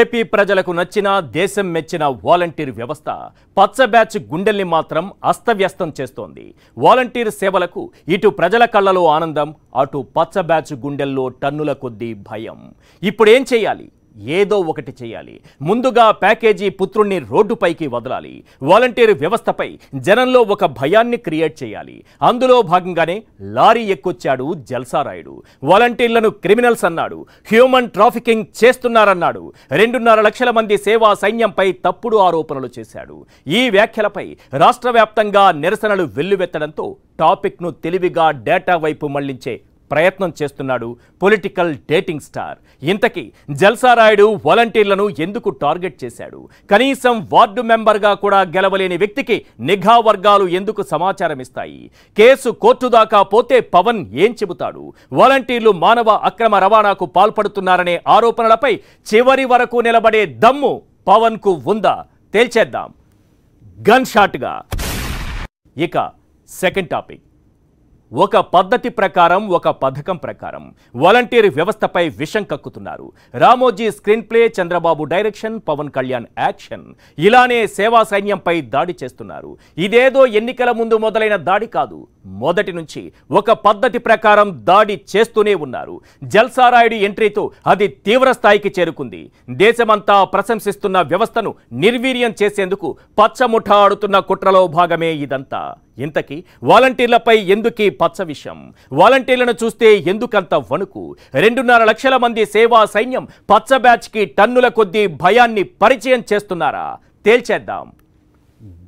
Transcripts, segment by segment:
AP ప్రజలకు నచ్చిన దేశం మెచ్చిన వాలంటీర్ వ్యవస్థ పచ్చ బ్యాచ్ గుండెల్ని మాత్రం అస్తవ్యస్తం చేస్తోంది వాలంటీర్ సేవలకు ఇటు ప్రజల కళ్ళలో ఆనందం అటు పచ్చ బ్యాచ్ గుండెల్లో టన్నుల కొద్దీ భయం ఇప్పుడేం చేయాలి ఏదో ఒకటి చేయాలి ముందుగా ప్యాకేజీ పుత్రుణ్ణి రోడ్డుపైకి వదలాలి వాలంటీర్ వ్యవస్థపై జనంలో ఒక భయాన్ని క్రియేట్ చేయాలి అందులో భాగంగానే లారీ ఎక్కొచ్చాడు జల్సారాయుడు వాలంటీర్లను క్రిమినల్స్ అన్నాడు హ్యూమన్ ట్రాఫికింగ్ చేస్తున్నారన్నాడు రెండున్నర లక్షల మంది సేవా సైన్యంపై తప్పుడు ఆరోపణలు చేశాడు ఈ వ్యాఖ్యలపై రాష్ట్ర వ్యాప్తంగా నిరసనలు వెల్లువెత్తడంతో టాపిక్ను తెలివిగా డేటా వైపు మళ్లించే ప్రయత్నం చేస్తున్నాడు పొలిటికల్ డేటింగ్ స్టార్ ఇంతకీ జల్సారాయుడు వాలంటీర్లను ఎందుకు టార్గెట్ చేశాడు కనీసం వార్డు మెంబర్గా కూడా గెలవలేని వ్యక్తికి నిఘా వర్గాలు ఎందుకు సమాచారం ఇస్తాయి కేసు కోర్టు దాకా పోతే పవన్ ఏం చెబుతాడు వాలంటీర్లు మానవ అక్రమ రవాణాకు పాల్పడుతున్నారనే ఆరోపణలపై చివరి వరకు నిలబడే దమ్ము పవన్ కు ఉందా తేల్చేద్దాం గన్ షాట్గా ఇక సెకండ్ టాపిక్ ఒక పద్ధతి ప్రకారం ఒక పథకం ప్రకారం వాలంటీర్ వ్యవస్థపై విషం కక్కుతున్నారు Ramoji screenplay Chandrababu direction Pawan Kalyan action ఇలానే సేవా సైన్యంపై దాడి చేస్తున్నారు ఇదేదో ఎన్నికల ముందు మొదలైన దాడి కాదు మొదటి నుంచి ఒక పద్ధతి ప్రకారం దాడి చేస్తూనే ఉన్నారు జల్సారాయుడు ఎంట్రీతో అది తీవ్ర స్థాయికి చేరుకుంది దేశమంతా ప్రశంసిస్తున్న వ్యవస్థను నిర్వీర్యం చేసేందుకు పచ్చముఠ ఆడుతున్న కుట్రలో భాగమే ఇదంతా ఇంతకీ వాలంటీర్లపై ఎందుకీ పచ్చ విషయం వాలంటీర్లను చూస్తే ఎందుకంత వణుకు రెండున్నర లక్షల మంది సేవా సైన్యం పచ్చ బ్యాచ్కి టన్నుల కొద్దీ భయాన్ని పరిచయం చేస్తున్నారా తేల్చేద్దాం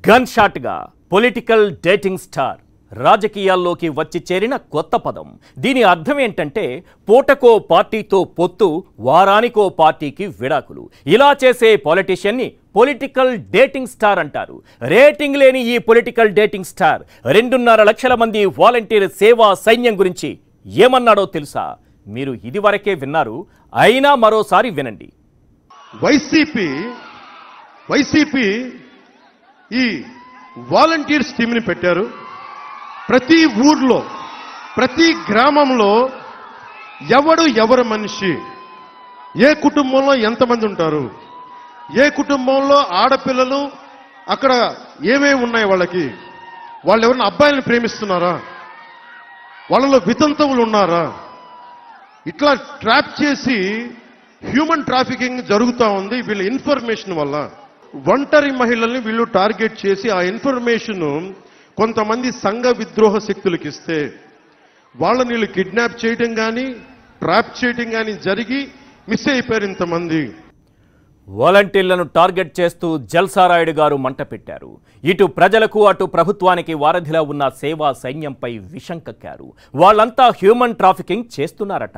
గన్ షాట్గా పొలిటికల్ డేటింగ్ స్టార్ రాజకీయాల్లోకి వచ్చి చేరిన కొత్త పదం దీని అర్థం ఏంటంటే పూటకో పార్టీతో పొత్తు వారానికో పార్టీకి విడాకులు ఇలా చేసే పాలిటీషియన్ని పొలిటికల్ డేటింగ్ స్టార్ అంటారు రేటింగ్ లేని ఈ పొలిటికల్ డేటింగ్ స్టార్ రెండున్నర లక్షల మంది వాలంటీర్ సేవా సైన్యం గురించి ఏమన్నాడో తెలుసా మీరు ఇదివరకే విన్నారు అయినా మరోసారి వినండి వైసీపీ వైసీపీ ఈ వాలంటీర్ స్కీమ్ని పెట్టారు ప్రతి ఊర్లో ప్రతి గ్రామంలో ఎవడు ఎవరు మనిషి ఏ కుటుంబంలో ఎంతమంది ఉంటారు ఏ కుటుంబంలో ఆడపిల్లలు అక్కడ ఏమేమి ఉన్నాయి వాళ్ళకి వాళ్ళు ఎవరిని అబ్బాయిలను ప్రేమిస్తున్నారా వాళ్ళలో వితంతువులు ఉన్నారా ఇట్లా ట్రాప్ చేసి హ్యూమన్ ట్రాఫికింగ్ జరుగుతూ ఉంది వీళ్ళ ఇన్ఫర్మేషన్ వల్ల ఒంటరి మహిళల్ని వీళ్ళు టార్గెట్ చేసి ఆ ఇన్ఫర్మేషన్ కొంతమంది సంఘ విద్రోహ శక్తులకు ఇస్తే వాళ్ళని వీళ్ళు కిడ్నాప్ చేయడం కానీ ట్రాప్ చేయడం కానీ జరిగి మిస్ అయిపోయారు ఇంతమంది వాలంటీర్లను టార్గెట్ చేస్తూ జల్సారాయుడు గారు మంట పెట్టారు ఇటు ప్రజలకు అటు ప్రభుత్వానికి వారధిలా ఉన్న సేవా సైన్యంపై విషం కక్కారు వాళ్ళంతా హ్యూమన్ ట్రాఫికింగ్ చేస్తున్నారట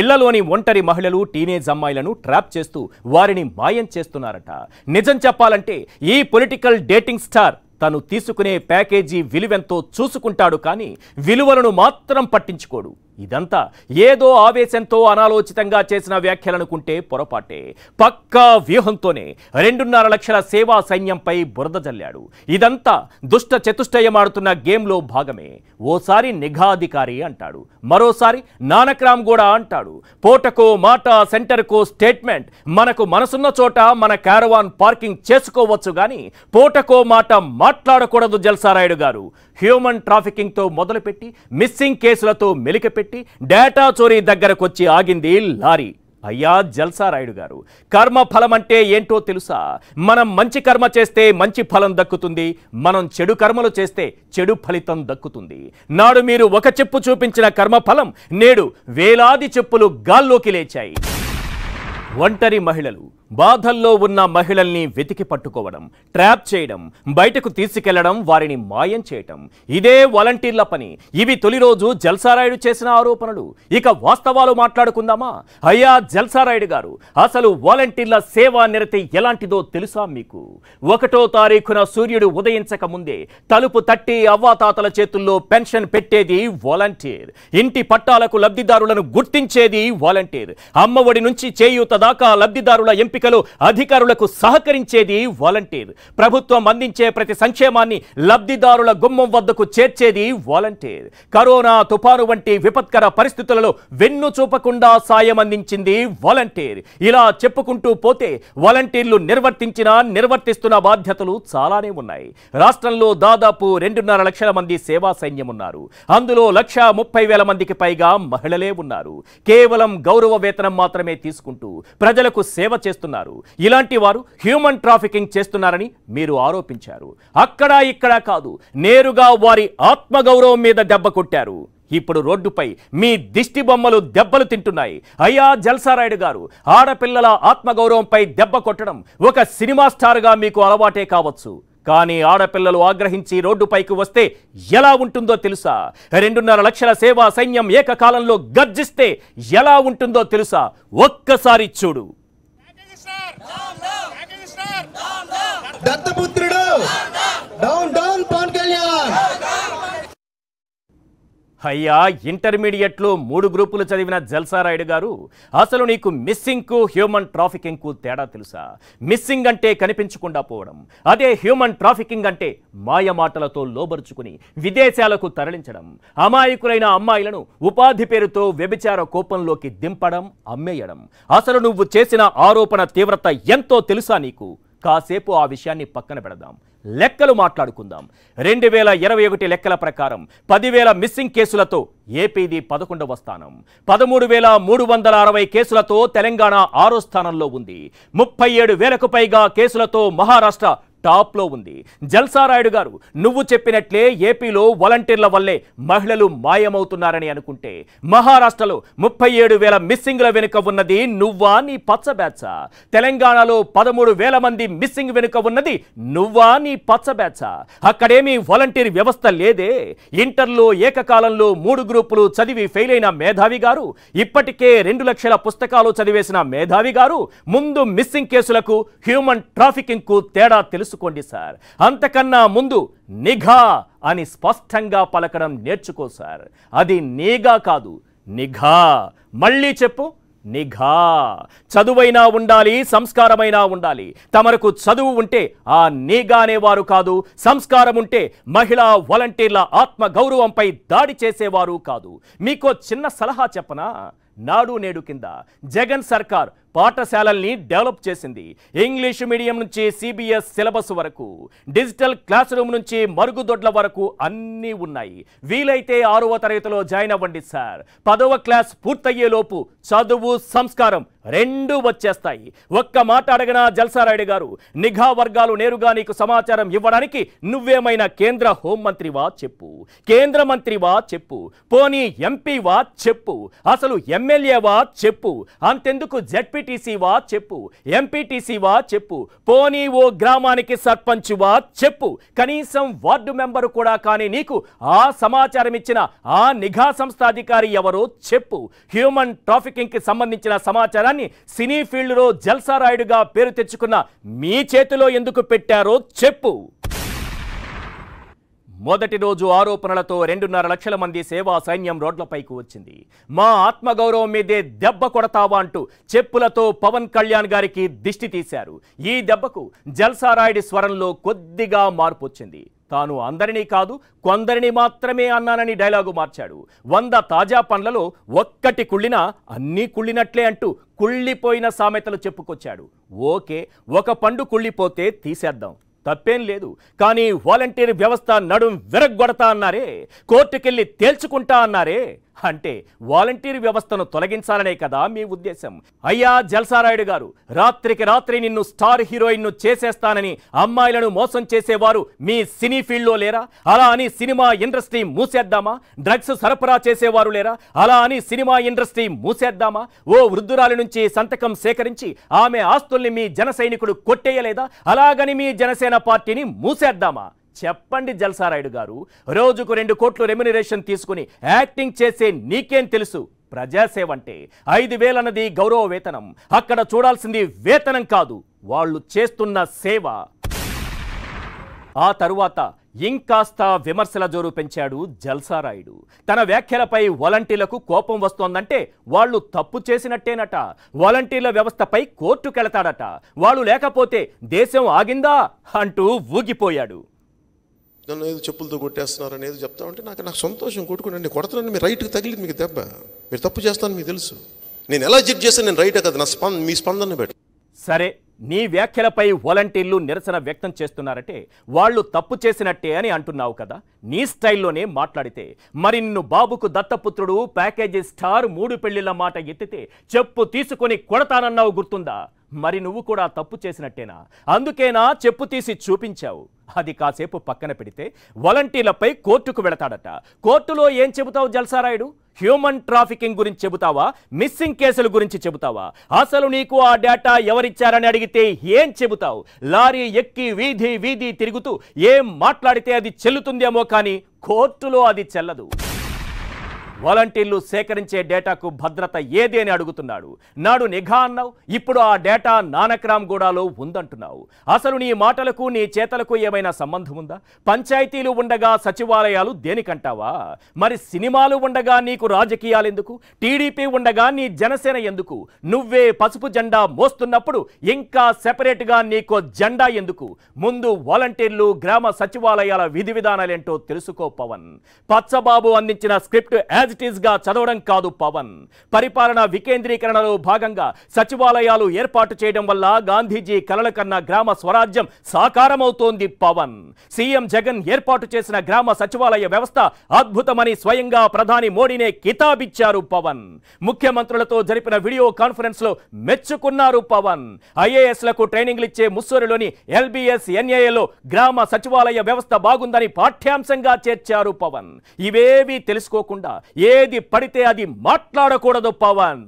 ఇళ్లలోని ఒంటరి మహిళలు టీనేజ్ అమ్మాయిలను ట్రాప్ చేస్తూ వారిని మాయం చేస్తున్నారట నిజం చెప్పాలంటే ఈ పొలిటికల్ డేటింగ్ స్టార్ తను తీసుకునే ప్యాకేజీ విలువెంతో చూసుకుంటాడు కానీ విలువలను మాత్రం పట్టించుకోడు ఇదంతా ఏదో ఆవేశంతో అనాలోచితంగా చేసిన వ్యాఖ్యలనుకుంటే పొరపాటే పక్కా వ్యూహంతోనే రెండున్నర లక్షల సేవా సైన్యంపై బురద జల్లాడు ఇదంతా దుష్ట చతుష్టయమాడుతున్న గేమ్లో భాగమే ఓసారి నిఘాధికారి అంటాడు మరోసారి నానక్రామ్ కూడా అంటాడు పోటకో మాట సెంటర్కో స్టేట్మెంట్ మనకు మనసున్న చోట మన క్యారవాన్ పార్కింగ్ చేసుకోవచ్చు కానీ పోటకో మాట మాట్లాడకూడదు జల్సారాయుడు గారు హ్యూమన్ ట్రాఫికింగ్తో మొదలుపెట్టి మిస్సింగ్ కేసులతో మెలికపెట్టి పెట్టి డేటా చోరీ దగ్గరకు వచ్చి ఆగింది లారీ అయ్యా జల్సారాయుడు గారు కర్మ ఫలం అంటే ఏంటో తెలుసా మనం మంచి కర్మ చేస్తే మంచి ఫలం దక్కుతుంది మనం చెడు కర్మలు చేస్తే చెడు ఫలితం దక్కుతుంది నాడు మీరు ఒక చెప్పు చూపించిన కర్మ ఫలం నేడు వేలాది చెప్పులు గాల్లోకి లేచాయి ఒంటరి మహిళలు బాధల్లో ఉన్న మహిళల్ని వెతికి పట్టుకోవడం ట్రాప్ చేయడం బయటకు తీసుకెళ్లడం వారిని మాయం చేయటం ఇదే వాలంటీర్ల పని ఇవి తొలి రోజు జల్సారాయుడు చేసిన ఆరోపణలు ఇక వాస్తవాలు మాట్లాడుకుందామా అయ్యా జల్సారాయుడు గారు అసలు వాలంటీర్ల సేవా నిరతి ఎలాంటిదో తెలుసా మీకు ఒకటో తారీఖున సూర్యుడు ఉదయించక ముందే తలుపు తట్టి అవ్వాతాతల చేతుల్లో పెన్షన్ పెట్టేది వాలంటీర్ ఇంటి పట్టాలకు లబ్ధిదారులను గుర్తించేది వాలంటీర్ అమ్మఒడి నుంచి చేయూత దాకా లబ్ధిదారుల ఎంపిక ఎంపికలో అధికారులకు సహకరించేది వాలంటీర్ ప్రభుత్వం అందించే ప్రతి సంక్షేమాన్ని లబ్ధిదారుల గుమ్మం వద్దకు చేర్చేది వాలంటీర్ కరోనా తుపాను వంటి విపత్కర పరిస్థితులలో వెన్ను చూపకుండా సాయం అందించింది వాలంటీర్ ఇలా చెప్పుకుంటూ పోతే వాలంటీర్లు నిర్వర్తించిన నిర్వర్తిస్తున్న బాధ్యతలు చాలానే ఉన్నాయి రాష్ట్రంలో దాదాపు రెండున్నర లక్షల మంది సేవా సైన్యం ఉన్నారు అందులో లక్ష ముప్పై వేల మందికి పైగా మహిళలే ఉన్నారు కేవలం గౌరవ వేతనం మాత్రమే తీసుకుంటూ ప్రజలకు సేవ చేస్తున్న చేస్తున్నారు ఇలాంటి వారు హ్యూమన్ ట్రాఫికింగ్ చేస్తున్నారని మీరు ఆరోపించారు అక్కడ ఇక్కడ కాదు నేరుగా వారి ఆత్మగౌరవం మీద దెబ్బ కొట్టారు ఇప్పుడు రోడ్డుపై మీ దిష్టి బొమ్మలు దెబ్బలు తింటున్నాయి అయ్యా జల్సారాయుడు గారు ఆడపిల్లల ఆత్మగౌరవంపై దెబ్బ కొట్టడం ఒక సినిమా స్టార్గా మీకు అలవాటే కావచ్చు కానీ ఆడపిల్లలు ఆగ్రహించి రోడ్డుపైకి వస్తే ఎలా ఉంటుందో తెలుసా రెండున్నర లక్షల సేవా సైన్యం ఏకకాలంలో గర్జిస్తే ఎలా ఉంటుందో తెలుసా ఒక్కసారి చూడు దత్తపుత్రుడు డౌన్ డౌన్ పవన్ కళ్యాణ్ అయ్యా ఇంటర్మీడియట్లో మూడు గ్రూపులు చదివిన జల్సారాయుడు గారు అసలు నీకు మిస్సింగ్కు హ్యూమన్ ట్రాఫికింగ్కు తేడా తెలుసా మిస్సింగ్ అంటే కనిపించకుండా పోవడం అదే హ్యూమన్ ట్రాఫికింగ్ అంటే మాయమాటలతో లోబరుచుకుని విదేశాలకు తరలించడం అమాయకులైన అమ్మాయిలను ఉపాధి పేరుతో వ్యభిచార కోపంలోకి దింపడం అమ్మేయడం అసలు నువ్వు చేసిన ఆరోపణ తీవ్రత ఎంతో తెలుసా నీకు కాసేపు ఆ విషయాన్ని పక్కన పెడదాం లెక్కలు మాట్లాడుకుందాం రెండు వేల ఇరవై ఒకటి లెక్కల ప్రకారం పదివేల మిస్సింగ్ కేసులతో ఏపీది పదకొండవ స్థానం పదమూడు వేల మూడు వందల అరవై కేసులతో తెలంగాణ ఆరో స్థానంలో ఉంది ముప్పై ఏడు వేలకు పైగా కేసులతో మహారాష్ట్ర టాప్లో ఉంది జల్సారాయుడు గారు నువ్వు చెప్పినట్లే ఏపీలో వాలంటీర్ల వల్లే మహిళలు మాయమవుతున్నారని అనుకుంటే మహారాష్ట్రలో ముప్పై ఏడు వేల మిస్సింగ్ల వెనుక ఉన్నది నువ్వా నీ పచ్చబ్యాచ తెలంగాణలో పదమూడు వేల మంది మిస్సింగ్ వెనుక ఉన్నది నువ్వా నీ పచ్చబ్యాచ అక్కడేమీ వాలంటీర్ వ్యవస్థ లేదే ఇంటర్లో ఏకకాలంలో మూడు గ్రూపులు చదివి ఫెయిల్ అయిన మేధావి గారు ఇప్పటికే రెండు లక్షల పుస్తకాలు చదివేసిన మేధావి గారు ముందు మిస్సింగ్ కేసులకు హ్యూమన్ ట్రాఫికింగ్కు తేడా తెలుసు చేసుకోండి సార్ అంతకన్నా ముందు నిఘా అని స్పష్టంగా పలకడం నేర్చుకో సార్ అది నీగా కాదు నిఘా మళ్ళీ చెప్పు నిఘా చదువైనా ఉండాలి సంస్కారమైనా ఉండాలి తమరకు చదువు ఉంటే ఆ నీగా అనేవారు కాదు సంస్కారం ఉంటే మహిళా వాలంటీర్ల ఆత్మ గౌరవంపై దాడి చేసేవారు కాదు మీకో చిన్న సలహా చెప్పనా నాడు నేడు కింద జగన్ సర్కార్ పాఠశాలల్ని డెవలప్ చేసింది ఇంగ్లీష్ మీడియం నుంచి సిబిఎస్ సిలబస్ వరకు డిజిటల్ క్లాస్ రూమ్ నుంచి మరుగుదొడ్ల వరకు అన్నీ ఉన్నాయి వీలైతే ఆరవ తరగతిలో జాయిన్ అవ్వండి సార్ పదవ క్లాస్ పూర్తయ్యేలోపు చదువు సంస్కారం రెండు వచ్చేస్తాయి ఒక్క మాట అడగనా జల్సారాయుడు గారు నిఘా వర్గాలు నేరుగా నీకు సమాచారం ఇవ్వడానికి నువ్వేమైనా కేంద్ర హోంమంత్రివా చెప్పు కేంద్ర మంత్రివా చెప్పు పోనీ ఎంపీవా చెప్పు అసలు ఎమ్మెల్యేవా చెప్పు అంతెందుకు జడ్పీ ఎంపీటీసీవా చెప్పు ఎంపీటీసీవా చెప్పు పోనీ ఓ గ్రామానికి సర్పంచ్వా చెప్పు కనీసం వార్డు మెంబరు కూడా కానీ నీకు ఆ సమాచారం ఇచ్చిన ఆ నిఘా సంస్థ అధికారి ఎవరో చెప్పు హ్యూమన్ ట్రాఫికింగ్కి సంబంధించిన సమాచారాన్ని సినీ ఫీల్డ్లో జల్సారాయుడుగా పేరు తెచ్చుకున్న మీ చేతిలో ఎందుకు పెట్టారో చెప్పు మొదటి రోజు ఆరోపణలతో రెండున్నర లక్షల మంది సేవా సైన్యం రోడ్లపైకి వచ్చింది మా ఆత్మగౌరవం మీదే దెబ్బ కొడతావా అంటూ చెప్పులతో పవన్ కళ్యాణ్ గారికి దిష్టి తీశారు ఈ దెబ్బకు జల్సారాయుడి స్వరంలో కొద్దిగా మార్పు వచ్చింది తాను అందరినీ కాదు కొందరిని మాత్రమే అన్నానని డైలాగు మార్చాడు వంద తాజా పండ్లలో ఒక్కటి కుళ్ళినా అన్నీ కుళ్ళినట్లే అంటూ కుళ్ళిపోయిన సామెతలు చెప్పుకొచ్చాడు ఓకే ఒక పండు కుళ్ళిపోతే తీసేద్దాం తప్పేం లేదు కానీ వాలంటీర్ వ్యవస్థ నడుం విరగ్గొడతా అన్నారే కోర్టుకెళ్ళి తేల్చుకుంటా అన్నారే అంటే వాలంటీర్ వ్యవస్థను తొలగించాలనే కదా మీ ఉద్దేశం అయ్యా జల్సారాయుడు గారు రాత్రికి రాత్రి నిన్ను స్టార్ హీరోయిన్ ను చేసేస్తానని అమ్మాయిలను మోసం చేసేవారు మీ సినీ ఫీల్డ్లో లేరా అలా అని సినిమా ఇండస్ట్రీ మూసేద్దామా డ్రగ్స్ సరఫరా చేసేవారు లేరా అలా అని సినిమా ఇండస్ట్రీ మూసేద్దామా ఓ వృద్ధురాలి నుంచి సంతకం సేకరించి ఆమె ఆస్తుల్ని మీ జన కొట్టేయలేదా అలాగని మీ జనసేన పార్టీని మూసేద్దామా చెప్పండి జల్సారాయుడు గారు రోజుకు రెండు కోట్లు రెమ్యునరేషన్ తీసుకుని యాక్టింగ్ చేసే నీకేం తెలుసు ప్రజాసేవ అంటే ఐదు వేలన్నది గౌరవ వేతనం అక్కడ చూడాల్సింది వేతనం కాదు వాళ్ళు చేస్తున్న సేవ ఆ తరువాత ఇంకాస్త విమర్శల జోరు పెంచాడు జల్సారాయుడు తన వ్యాఖ్యలపై వాలంటీర్లకు కోపం వస్తోందంటే వాళ్ళు తప్పు చేసినట్టేనట వాలంటీర్ల వ్యవస్థపై కోర్టుకెళతాడట వాళ్ళు లేకపోతే దేశం ఆగిందా అంటూ ఊగిపోయాడు నన్ను ఏదో చెప్పులతో కొట్టేస్తున్నారని ఏదో చెప్తా ఉంటే నాకు నాకు సంతోషం నేను కొడతానని మీ రైట్కి తగిలింది మీకు దెబ్బ మీరు తప్పు చేస్తాను మీకు తెలుసు నేను ఎలా జడ్జ్ చేస్తాను నేను రైటే కదా నా స్పంద మీ స్పందన పెట్టు సరే నీ వ్యాఖ్యలపై వాలంటీర్లు నిరసన వ్యక్తం చేస్తున్నారంటే వాళ్ళు తప్పు చేసినట్టే అని అంటున్నావు కదా నీ స్టైల్లోనే మాట్లాడితే మరి నిన్ను బాబుకు దత్తపుత్రుడు ప్యాకేజీ స్టార్ మూడు పెళ్లిల మాట ఎత్తితే చెప్పు తీసుకొని కొడతానన్నావు గుర్తుందా మరి నువ్వు కూడా తప్పు చేసినట్టేనా అందుకేనా చెప్పు తీసి చూపించావు అది కాసేపు పక్కన పెడితే వాలంటీర్లపై కోర్టుకు వెళతాడట కోర్టులో ఏం చెబుతావు జల్సారాయుడు హ్యూమన్ ట్రాఫికింగ్ గురించి చెబుతావా మిస్సింగ్ కేసుల గురించి చెబుతావా అసలు నీకు ఆ డేటా ఎవరిచ్చారని అడిగితే ఏం చెబుతావు లారీ ఎక్కి వీధి వీధి తిరుగుతూ ఏం మాట్లాడితే అది చెల్లుతుందేమో కానీ కోర్టులో అది చెల్లదు వాలంటీర్లు సేకరించే డేటాకు భద్రత ఏది అని అడుగుతున్నాడు నాడు నిఘా అన్నావు ఇప్పుడు ఆ డేటా నానక్రామ్ గూడాలో ఉందంటున్నావు అసలు నీ మాటలకు నీ చేతలకు ఏమైనా సంబంధం ఉందా పంచాయతీలు ఉండగా సచివాలయాలు దేనికంటావా మరి సినిమాలు ఉండగా నీకు రాజకీయాలు ఎందుకు టీడీపీ ఉండగా నీ జనసేన ఎందుకు నువ్వే పసుపు జెండా మోస్తున్నప్పుడు ఇంకా సెపరేట్గా నీకు జెండా ఎందుకు ముందు వాలంటీర్లు గ్రామ సచివాలయాల విధి విధానాలేంటో తెలుసుకో పవన్ పచ్చబాబు అందించిన script as as it is గా చదవడం కాదు పవన్ పరిపాలన వికేంద్రీకరణలో భాగంగా సచివాలయాలు ఏర్పాటు చేయడం వల్ల గాంధీజీ కలల కన్నా గ్రామ స్వరాజ్యం సాకారమవుతోంది పవన్ సీఎం జగన్ ఏర్పాటు చేసిన గ్రామ సచివాలయ వ్యవస్థ అద్భుతమని స్వయంగా ప్రధాని మోడీనే కితాబిచ్చారు పవన్ ముఖ్యమంత్రులతో జరిపిన వీడియో కాన్ఫరెన్స్ లో మెచ్చుకున్నారు పవన్ ఐఏఎస్లకు ట్రైనింగ్లు ఇచ్చే ముస్సూరులోని ఎల్బీఎస్ ఎన్ఏఏలో గ్రామ సచివాలయ వ్యవస్థ బాగుందని పాఠ్యాంశంగా చేర్చారు పవన్ ఇవేవి తెలుసుకోకుండా ఏది పడితే అది మాట్లాడకూడదు పవన్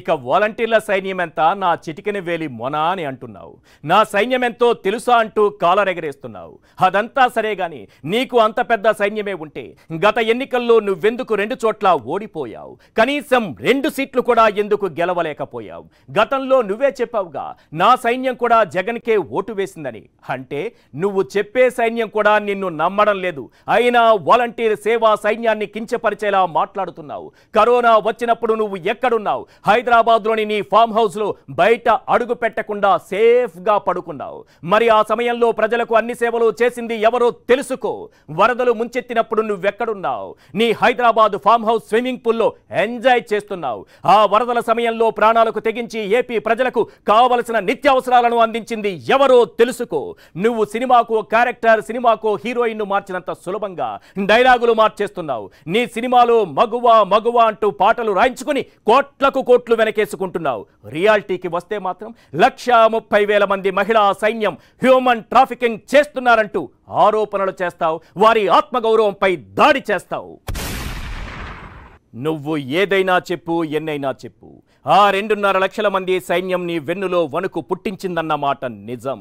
ఇక వాలంటీర్ల సైన్యం ఎంత నా చిటికని వేలి మొన అని అంటున్నావు నా సైన్యం ఎంతో తెలుసా అంటూ కాలరెగరేస్తున్నావు అదంతా సరే గాని నీకు అంత పెద్ద సైన్యమే ఉంటే గత ఎన్నికల్లో నువ్వెందుకు రెండు చోట్ల ఓడిపోయావు కనీసం రెండు సీట్లు కూడా ఎందుకు గెలవలేకపోయావు గతంలో నువ్వే చెప్పావుగా నా సైన్యం కూడా జగన్కే ఓటు వేసిందని అంటే నువ్వు చెప్పే సైన్యం కూడా నిన్ను నమ్మడం లేదు అయినా వాలంటీర్ సేవా సైన్యాన్ని కించపరిచేలా మాట్లాడుతున్నావు కరోనా వచ్చినప్పుడు నువ్వు ఎక్కడున్నావు హైదరాబాద్లోని నీ ఫామ్ హౌస్లో బయట అడుగు పెట్టకుండా సేఫ్గా పడుకున్నావు మరి ఆ సమయంలో ప్రజలకు అన్ని సేవలు చేసింది ఎవరో తెలుసుకో వరదలు ముంచెత్తినప్పుడు నువ్వెక్కడున్నావు నీ హైదరాబాద్ ఫామ్ హౌస్ స్విమ్మింగ్ పూల్లో ఎంజాయ్ చేస్తున్నావు ఆ వరదల సమయంలో ప్రాణాలకు తెగించి ఏపీ ప్రజలకు కావలసిన నిత్యావసరాలను అందించింది ఎవరో తెలుసుకో నువ్వు సినిమాకు క్యారెక్టర్ సినిమాకు హీరోయిన్ ను మార్చినంత సులభంగా డైలాగులు మార్చేస్తున్నావు నీ సినిమాలో మగువా మగువ అంటూ పాటలు రాయించుకుని కోట్లకు కోట్లు ఓట్లు వెనకేసుకుంటున్నావు రియాలిటీకి వస్తే మాత్రం లక్షా ముప్పై వేల మంది మహిళా సైన్యం హ్యూమన్ ట్రాఫికింగ్ చేస్తున్నారంటూ ఆరోపణలు చేస్తావు వారి ఆత్మగౌరవంపై దాడి చేస్తావు నువ్వు ఏదైనా చెప్పు ఎన్నైనా చెప్పు ఆ రెండున్నర లక్షల మంది సైన్యం నీ వెన్నులో వణుకు పుట్టించిందన్నమాట నిజం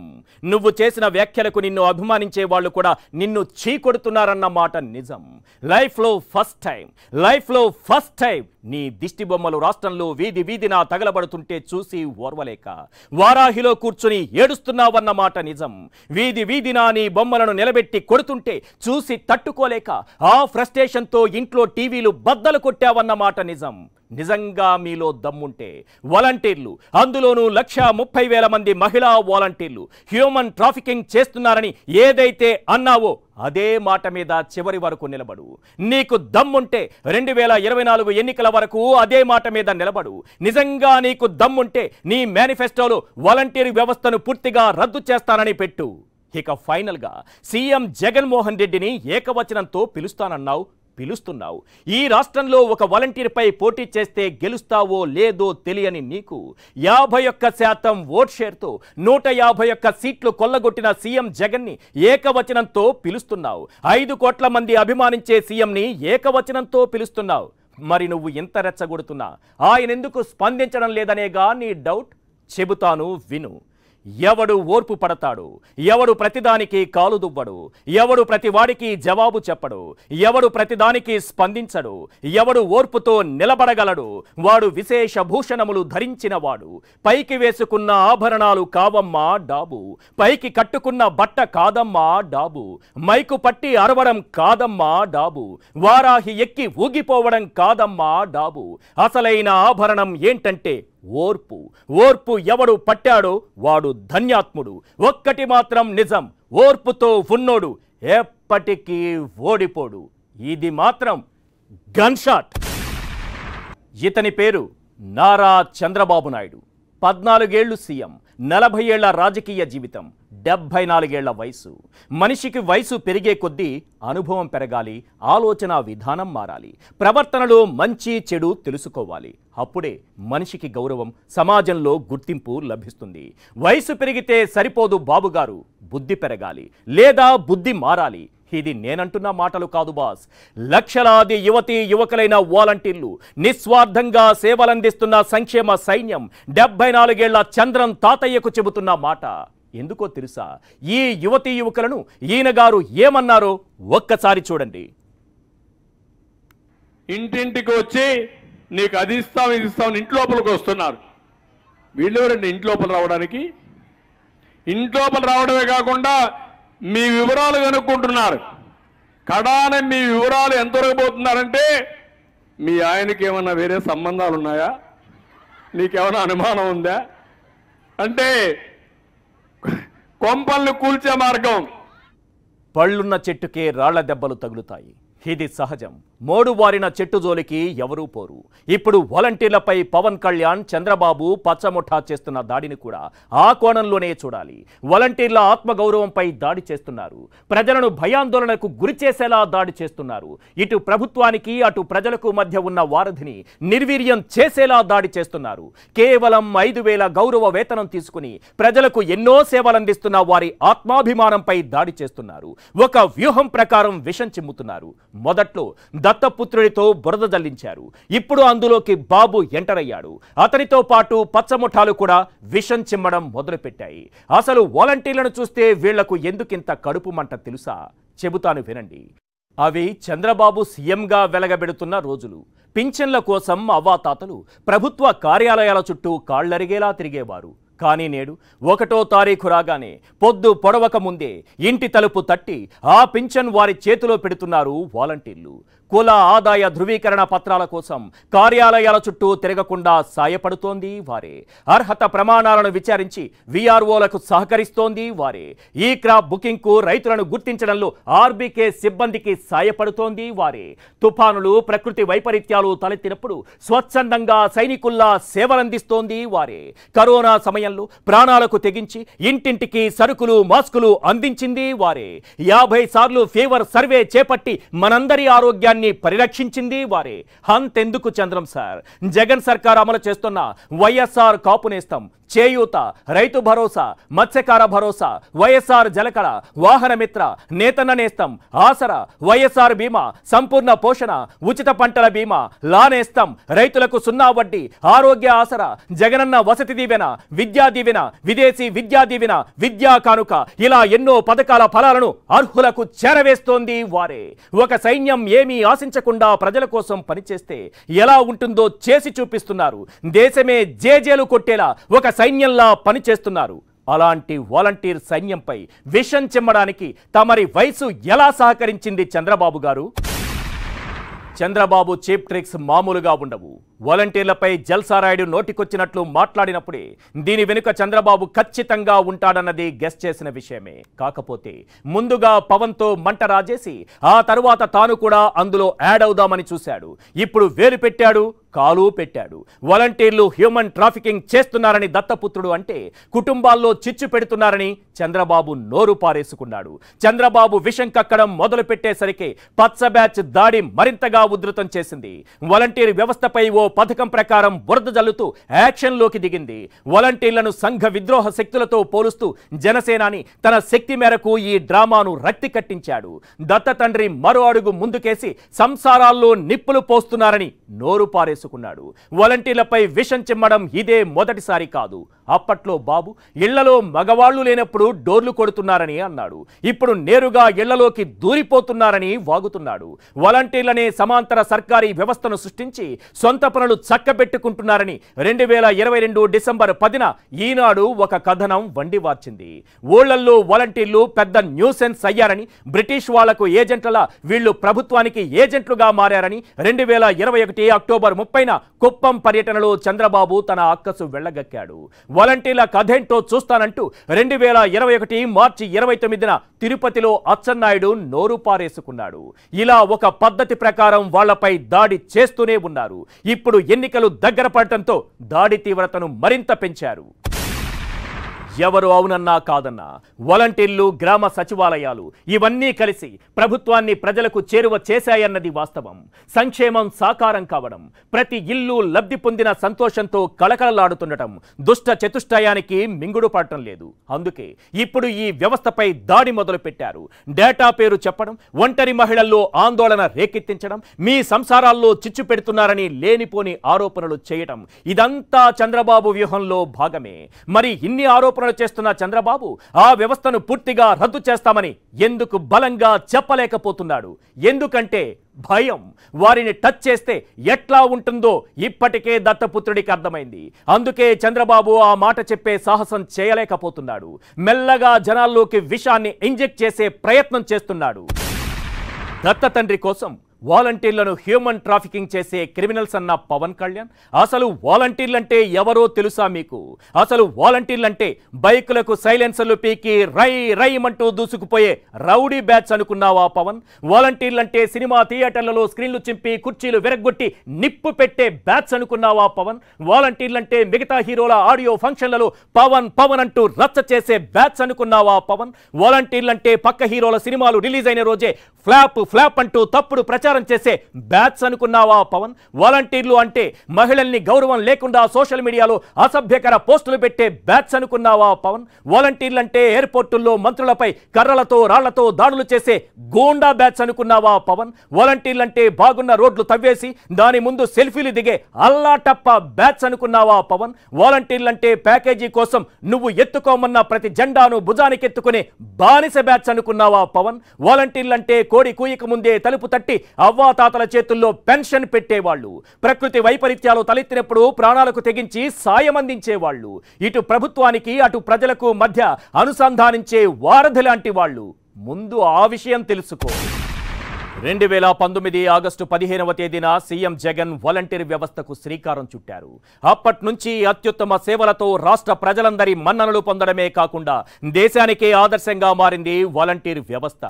నువ్వు చేసిన వ్యాఖ్యలకు నిన్ను అభిమానించే వాళ్ళు కూడా నిన్ను చీకొడుతున్నారన్నమాట నిజం లైఫ్లో ఫస్ట్ టైం లైఫ్లో ఫస్ట్ టైం నీ దిష్టి బొమ్మలు రాష్ట్రంలో వీధి వీధిన తగలబడుతుంటే చూసి ఓర్వలేక వారాహిలో కూర్చుని ఏడుస్తున్నావన్నమాట నిజం వీధి వీధిన నీ బొమ్మలను నిలబెట్టి కొడుతుంటే చూసి తట్టుకోలేక ఆ ఫ్రస్టేషన్తో ఇంట్లో టీవీలు బద్దలు కొట్టావన్నమాట నిజం నిజంగా మీలో దమ్ముంటే వాలంటీర్లు అందులోనూ లక్ష ముప్పై వేల మంది మహిళా వాలంటీర్లు హ్యూమన్ ట్రాఫికింగ్ చేస్తున్నారని ఏదైతే అన్నావో అదే మాట మీద చివరి వరకు నిలబడు నీకు దమ్ముంటే రెండు వేల ఇరవై నాలుగు ఎన్నికల వరకు అదే మాట మీద నిలబడు నిజంగా నీకు దమ్ముంటే నీ మేనిఫెస్టోలో వాలంటీర్ వ్యవస్థను పూర్తిగా రద్దు చేస్తానని పెట్టు ఇక ఫైనల్గా సీఎం జగన్మోహన్ రెడ్డిని ఏకవచనంతో పిలుస్తానన్నావు పిలుస్తున్నావు ఈ రాష్ట్రంలో ఒక వాలంటీర్పై పోటీ చేస్తే గెలుస్తావో లేదో తెలియని నీకు యాభై ఒక్క శాతం ఓట్ షేర్తో నూట యాభై ఒక్క సీట్లు కొల్లగొట్టిన సీఎం జగన్ని ఏకవచనంతో పిలుస్తున్నావు ఐదు కోట్ల మంది అభిమానించే సీఎంని ఏకవచనంతో పిలుస్తున్నావు మరి నువ్వు ఎంత రెచ్చగొడుతున్నా ఆయనెందుకు స్పందించడం లేదనేగా నీ డౌట్ చెబుతాను విను ఎవడు ఓర్పు పడతాడు ఎవడు ప్రతిదానికి కాలు దువ్వడు ఎవడు ప్రతివాడికి జవాబు చెప్పడు ఎవడు ప్రతిదానికి స్పందించడు ఎవడు ఓర్పుతో నిలబడగలడు వాడు విశేష భూషణములు ధరించినవాడు పైకి వేసుకున్న ఆభరణాలు కావమ్మా డాబు పైకి కట్టుకున్న బట్ట కాదమ్మా డాబు మైకు పట్టి అరవడం కాదమ్మా డాబు వారాహి ఎక్కి ఊగిపోవడం కాదమ్మా డాబు అసలైన ఆభరణం ఏంటంటే ఓర్పు ఓర్పు ఎవడు పట్టాడో వాడు ధన్యాత్ముడు ఒక్కటి మాత్రం నిజం ఓర్పుతో ఉన్నోడు ఎప్పటికీ ఓడిపోడు ఇది మాత్రం గన్షాట్ ఇతని పేరు నారా చంద్రబాబు నాయుడు పద్నాలుగేళ్లు సీఎం నలభై ఏళ్ల రాజకీయ జీవితం డెబ్భై నాలుగేళ్ల వయసు మనిషికి వయసు పెరిగే కొద్దీ అనుభవం పెరగాలి ఆలోచన విధానం మారాలి ప్రవర్తనలో మంచి చెడు తెలుసుకోవాలి అప్పుడే మనిషికి గౌరవం సమాజంలో గుర్తింపు లభిస్తుంది వయసు పెరిగితే సరిపోదు బాబుగారు బుద్ధి పెరగాలి లేదా బుద్ధి మారాలి ఇది నేనంటున్న మాటలు కాదు బాస్ లక్షలాది యువతి యువకులైన వాలంటీర్లు నిస్వార్థంగా సేవలందిస్తున్న సంక్షేమ సైన్యం డెబ్బై నాలుగేళ్ల చంద్రం తాతయ్యకు చెబుతున్న మాట ఎందుకో తెలుసా ఈ యువతి యువకులను ఈయన గారు ఏమన్నారో ఒక్కసారి చూడండి ఇంటింటికి వచ్చి నీకు అది ఇస్తాం ఇది ఇస్తాం ఇంట్లోపలికి వస్తున్నారు వీళ్ళెవరండి ఇంట్లోపల రావడానికి ఇంట్లోపల రావడమే కాకుండా మీ వివరాలు కనుక్కుంటున్నారు కడాన మీ వివరాలు ఎంత పోతున్నారంటే మీ ఆయనకి ఏమన్నా వేరే సంబంధాలు ఉన్నాయా నీకేమన్నా అనుమానం ఉందా అంటే కొంపల్ని కూల్చే మార్గం పళ్ళున్న చెట్టుకే రాళ్ల దెబ్బలు తగులుతాయి ఇది సహజం మోడువారిన చెట్టు జోలికి ఎవరూ పోరు ఇప్పుడు వాలంటీర్లపై పవన్ కళ్యాణ్ చంద్రబాబు పచ్చముఠా చేస్తున్న దాడిని కూడా ఆ కోణంలోనే చూడాలి వాలంటీర్ల ఆత్మగౌరవంపై దాడి చేస్తున్నారు ప్రజలను భయాందోళనకు గురి చేసేలా దాడి చేస్తున్నారు ఇటు ప్రభుత్వానికి అటు ప్రజలకు మధ్య ఉన్న వారధిని నిర్వీర్యం చేసేలా దాడి చేస్తున్నారు కేవలం ఐదు వేల గౌరవ వేతనం తీసుకుని ప్రజలకు ఎన్నో సేవలందిస్తున్న వారి ఆత్మాభిమానంపై దాడి చేస్తున్నారు ఒక వ్యూహం ప్రకారం విషం చిమ్ముతున్నారు మొదట్లో దత్తపుత్రుడితో బురద జల్లించారు ఇప్పుడు అందులోకి బాబు ఎంటర్ అయ్యాడు అతనితో పాటు పచ్చముఠాలు కూడా విషం చిమ్మడం మొదలుపెట్టాయి అసలు వాలంటీర్లను చూస్తే వీళ్లకు ఎందుకింత కడుపు మంట తెలుసా చెబుతాను వినండి అవి చంద్రబాబు సీఎంగా వెలగబెడుతున్న రోజులు పింఛన్ల కోసం అవ్వాతాతలు ప్రభుత్వ కార్యాలయాల చుట్టూ కాళ్లరిగేలా తిరిగేవారు కానీ నేడు ఒకటో తారీఖు రాగానే పొద్దు పొడవక ముందే ఇంటి తలుపు తట్టి ఆ పింఛన్ వారి చేతిలో పెడుతున్నారు వాలంటీర్లు కుల ఆదాయ ధృవీకరణ పత్రాల కోసం కార్యాలయాల చుట్టూ తిరగకుండా సాయపడుతోంది వారే అర్హత ప్రమాణాలను విచారించి విఆర్ఓలకు సహకరిస్తోంది వారే ఈ క్రాప్ బుకింగ్కు రైతులను గుర్తించడంలో ఆర్బీకే సిబ్బందికి సాయపడుతోంది వారే తుఫానులు ప్రకృతి వైపరీత్యాలు తలెత్తినప్పుడు స్వచ్ఛందంగా సైనికుల్లా సేవలందిస్తోంది వారే కరోనా సమయంలో ప్రాణాలకు తెగించి ఇంటింటికి సరుకులు మాస్కులు అందించింది వారే యాభై సార్లు ఫీవర్ సర్వే చేపట్టి మనందరి ఆరోగ్యాన్ని దేశాన్ని పరిరక్షించింది వారే హంతెందుకు చంద్రం సార్ జగన్ సర్కార్ అమలు చేస్తున్న వైఎస్ఆర్ కాపునేస్తం చేయూత రైతు భరోసా మత్స్యకార భరోసా వైఎస్ఆర్ జలకళ వాహనమిత్ర నేతన్న నేస్తం ఆసర వైఎస్ఆర్ బీమా సంపూర్ణ పోషణ ఉచిత పంటల బీమా లా నేస్తం రైతులకు సున్నా వడ్డీ ఆరోగ్య ఆసర జగనన్న వసతి దీవెన విద్యా దీవెన విదేశీ విద్యా దీవెన విద్యా కానుక ఇలా ఎన్నో పథకాల ఫలాలను అర్హులకు చేరవేస్తోంది వారే ఒక సైన్యం ఏమీ ఆశించకుండా ప్రజల కోసం పనిచేస్తే ఎలా ఉంటుందో చేసి చూపిస్తున్నారు దేశమే జేజేలు కొట్టేలా ఒక సైన్యంలా పనిచేస్తున్నారు అలాంటి వాలంటీర్ సైన్యంపై విషం చిమ్మడానికి తమరి వయసు ఎలా సహకరించింది చంద్రబాబు గారు చంద్రబాబు చీప్ ట్రిక్స్ మామూలుగా ఉండవు వాలంటీర్లపై జల్సారాయుడు నోటికొచ్చినట్లు మాట్లాడినప్పుడే దీని వెనుక చంద్రబాబు ఖచ్చితంగా ఉంటాడన్నది గెస్ట్ చేసిన విషయమే కాకపోతే ముందుగా పవన్తో మంట రాజేసి ఆ తరువాత తాను కూడా అందులో యాడ్ అవుదామని చూశాడు ఇప్పుడు వేలు పెట్టాడు కాలు పెట్టాడు వాలంటీర్లు హ్యూమన్ ట్రాఫికింగ్ చేస్తున్నారని దత్తపుత్రుడు అంటే కుటుంబాల్లో చిచ్చు పెడుతున్నారని చంద్రబాబు నోరు పారేసుకున్నాడు చంద్రబాబు విషం కక్కడం మొదలు పెట్టేసరికి పచ్చ బ్యాచ్ దాడి మరింతగా ఉధృతం చేసింది వాలంటీర్ వ్యవస్థపై ఓ పథకం ప్రకారం బురద జల్లుతూ యాక్షన్లోకి దిగింది వాలంటీర్లను సంఘ విద్రోహ శక్తులతో పోలుస్తూ జనసేనాని తన శక్తి మేరకు ఈ డ్రామాను రక్తి కట్టించాడు దత్త తండ్రి మరో అడుగు ముందుకేసి సంసారాల్లో నిప్పులు పోస్తున్నారని నోరు పారేసుకున్నాడు వాలంటీర్లపై విషం చిమ్మడం ఇదే మొదటిసారి కాదు అప్పట్లో బాబు ఇళ్లలో మగవాళ్లు లేనప్పుడు డోర్లు కొడుతున్నారని అన్నాడు ఇప్పుడు నేరుగా ఇళ్లలోకి దూరిపోతున్నారని వాగుతున్నాడు వాలంటీర్లనే సమాంతర సర్కారీ వ్యవస్థను సృష్టించి సొంత పనులు చక్కబెట్టుకుంటున్నారని రెండు వేల ఇరవై రెండు డిసెంబర్ పదిన ఈనాడు ఒక కథనం వండి వార్చింది ఊళ్లల్లో వాలంటీర్లు పెద్ద న్యూసెన్స్ అయ్యారని బ్రిటిష్ వాళ్లకు ఏజెంట్ల వీళ్లు ప్రభుత్వానికి ఏజెంట్లుగా మారారని రెండు వేల ఇరవై ఒకటి అక్టోబర్ ముప్పైన కుప్పం పర్యటనలో చంద్రబాబు తన అక్కసు వెళ్లగక్కాడు వాలంటీర్ల కథేంటో చూస్తానంటూ రెండు వేల ఇరవై ఒకటి మార్చి ఇరవై తొమ్మిదిన తిరుపతిలో అచ్చెన్నాయుడు నోరు పారేసుకున్నాడు ఇలా ఒక పద్ధతి ప్రకారం వాళ్లపై దాడి చేస్తూనే ఉన్నారు ఇప్పుడు ఎన్నికలు దగ్గర పడటంతో దాడి తీవ్రతను మరింత పెంచారు ఎవరు అవునన్నా కాదన్నా వాలంటీర్లు గ్రామ సచివాలయాలు ఇవన్నీ కలిసి ప్రభుత్వాన్ని ప్రజలకు చేరువ చేశాయన్నది వాస్తవం సంక్షేమం సాకారం కావడం ప్రతి ఇల్లు లబ్ధి పొందిన సంతోషంతో కళకళలాడుతుండటం దుష్ట చతుష్టయానికి మింగుడు పడటం లేదు అందుకే ఇప్పుడు ఈ వ్యవస్థపై దాడి మొదలుపెట్టారు డేటా పేరు చెప్పడం ఒంటరి మహిళల్లో ఆందోళన రేకెత్తించడం మీ సంసారాల్లో చిచ్చు పెడుతున్నారని లేనిపోని ఆరోపణలు చేయటం ఇదంతా చంద్రబాబు వ్యూహంలో భాగమే మరి ఇన్ని ఆరోపణలు ఆరోపణలు చేస్తున్న చంద్రబాబు ఆ వ్యవస్థను పూర్తిగా రద్దు చేస్తామని ఎందుకు బలంగా చెప్పలేకపోతున్నాడు ఎందుకంటే భయం వారిని టచ్ చేస్తే ఎట్లా ఉంటుందో ఇప్పటికే దత్తపుత్రుడికి అర్థమైంది అందుకే చంద్రబాబు ఆ మాట చెప్పే సాహసం చేయలేకపోతున్నాడు మెల్లగా జనాల్లోకి విషాన్ని ఇంజెక్ట్ చేసే ప్రయత్నం చేస్తున్నాడు దత్త తండ్రి కోసం వాలంటీర్లను హ్యూమన్ ట్రాఫికింగ్ చేసే క్రిమినల్స్ అన్న పవన్ కళ్యాణ్ అసలు వాలంటీర్లంటే ఎవరో తెలుసా మీకు అసలు వాలంటీర్లంటే బైకులకు సైలెన్సర్లు పీకి రై అంటూ దూసుకుపోయే రౌడీ బ్యాచ్ అనుకున్నావా పవన్ వాలంటీర్లంటే సినిమా థియేటర్లలో స్క్రీన్లు చింపి కుర్చీలు విరగ్గొట్టి నిప్పు పెట్టే బ్యాచ్ అనుకున్నావా పవన్ వాలంటీర్లంటే మిగతా హీరోల ఆడియో ఫంక్షన్లలో పవన్ పవన్ అంటూ రచ్చ చేసే బ్యాచ్ అనుకున్నావా పవన్ వాలంటీర్లంటే పక్క హీరోల సినిమాలు రిలీజ్ అయిన రోజే ఫ్లాప్ ఫ్లాప్ అంటూ తప్పుడు ప్రచారం ప్రచారం చేసే బ్యాచ్ అనుకున్నావా పవన్ వాలంటీర్లు అంటే మహిళల్ని గౌరవం లేకుండా సోషల్ మీడియాలో అసభ్యకర పోస్టులు పెట్టే బ్యాచ్ అనుకున్నావా పవన్ వాలంటీర్లు అంటే ఎయిర్పోర్టుల్లో మంత్రులపై కర్రలతో రాళ్లతో దాడులు చేసే గోండా బ్యాచ్ అనుకున్నావా పవన్ వాలంటీర్లు అంటే బాగున్న రోడ్లు తవ్వేసి దాని ముందు సెల్ఫీలు దిగే అల్లాటప్ప బ్యాచ్ అనుకున్నావా పవన్ వాలంటీర్లు అంటే ప్యాకేజీ కోసం నువ్వు ఎత్తుకోమన్న ప్రతి జెండాను భుజానికి ఎత్తుకునే బానిస బ్యాచ్ అనుకున్నావా పవన్ అంటే కోడి కూయక ముందే తలుపు తట్టి అవ్వాతాతల చేతుల్లో పెన్షన్ పెట్టేవాళ్ళు ప్రకృతి వైపరీత్యాలు తలెత్తినప్పుడు ప్రాణాలకు తెగించి సాయం అందించేవాళ్ళు ఇటు ప్రభుత్వానికి అటు ప్రజలకు మధ్య అనుసంధానించే వారధి లాంటి వాళ్ళు ముందు ఆ విషయం తెలుసుకో రెండు వేల పంతొమ్మిది ఆగస్టు పదిహేనవ తేదీన సీఎం జగన్ వాలంటీర్ వ్యవస్థకు శ్రీకారం చుట్టారు అప్పటి నుంచి అత్యుత్తమ సేవలతో రాష్ట్ర ప్రజలందరి మన్ననలు పొందడమే కాకుండా దేశానికే ఆదర్శంగా మారింది వాలంటీర్ వ్యవస్థ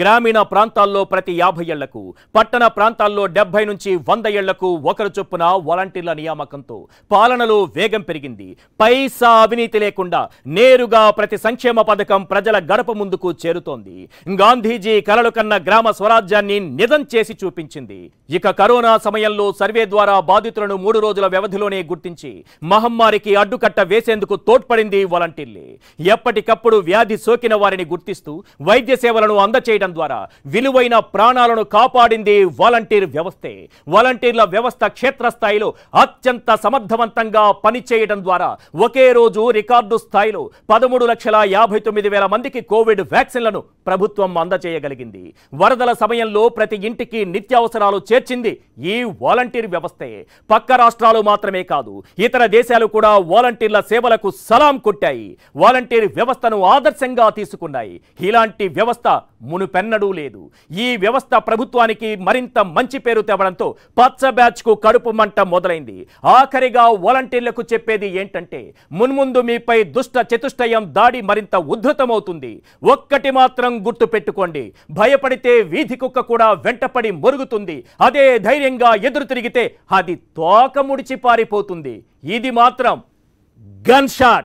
గ్రామీణ ప్రాంతాల్లో ప్రతి యాభై ఏళ్లకు పట్టణ ప్రాంతాల్లో డెబ్బై నుంచి వంద ఏళ్లకు ఒకరు చొప్పున వాలంటీర్ల నియామకంతో పాలనలో వేగం పెరిగింది పైసా అవినీతి లేకుండా నేరుగా ప్రతి సంక్షేమ పథకం ప్రజల గడప ముందుకు చేరుతోంది గాంధీజీ కలలు కన్న గ్రామ స్వరాజ్యాన్ని రోగాన్ని నిధం చేసి చూపించింది ఇక కరోనా సమయంలో సర్వే ద్వారా బాధితులను మూడు రోజుల వ్యవధిలోనే గుర్తించి మహమ్మారికి అడ్డుకట్ట వేసేందుకు తోడ్పడింది వాలంటీర్లే ఎప్పటికప్పుడు వ్యాధి సోకిన వారిని గుర్తిస్తూ వైద్య సేవలను అందచేయడం ద్వారా విలువైన ప్రాణాలను కాపాడింది వాలంటీర్ వ్యవస్థే వాలంటీర్ల వ్యవస్థ క్షేత్రస్థాయిలో అత్యంత సమర్థవంతంగా పనిచేయడం ద్వారా ఒకే రోజు రికార్డు స్థాయిలో పదమూడు లక్షల యాభై తొమ్మిది వేల మందికి కోవిడ్ వ్యాక్సిన్లను ప్రభుత్వం అందచేయగలిగింది వరదల సమయంలో రాష్ట్రాల్లో ప్రతి ఇంటికి నిత్యావసరాలు చేర్చింది ఈ వాలంటీర్ వ్యవస్థే పక్క రాష్ట్రాలు మాత్రమే కాదు ఇతర దేశాలు కూడా వాలంటీర్ల సేవలకు సలాం కొట్టాయి వాలంటీర్ వ్యవస్థను ఆదర్శంగా తీసుకున్నాయి ఇలాంటి వ్యవస్థ మునుపెన్నడూ లేదు ఈ వ్యవస్థ ప్రభుత్వానికి మరింత మంచి పేరు తేవడంతో పచ్చ బ్యాచ్కు కడుపు మంట మొదలైంది ఆఖరిగా వాలంటీర్లకు చెప్పేది ఏంటంటే మున్ముందు మీపై దుష్ట చతుష్టయం దాడి మరింత ఉద్ధృతమవుతుంది ఒక్కటి మాత్రం గుర్తు పెట్టుకోండి భయపడితే వీధి కుక్క కూడా వెంటపడి మొరుగుతుంది అదే ధైర్యంగా ఎదురు తిరిగితే అది తోక ముడిచి పారిపోతుంది ఇది మాత్రం గన్షాట్